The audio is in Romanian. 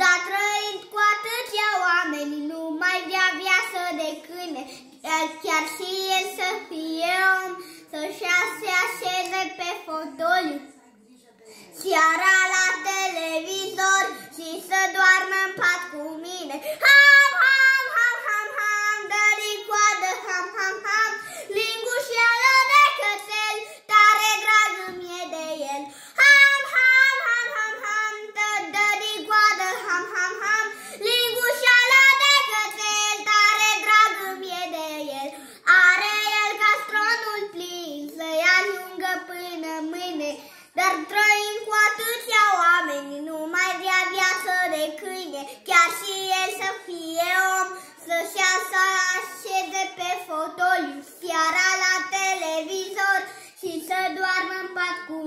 Dar trăind cu atâția oameni, nu mai via viață de câine, chiar, și el să fie om, să-și se așeze pe fotoliu. Seara la televizor și să doarmă în pat cu mine. Hai! Dar trăim cu atâția oameni, nu mai vrea viață de câine, chiar și el să fie om, să-și să așeze pe fotoliu, seara la televizor și să doarmă în pat cu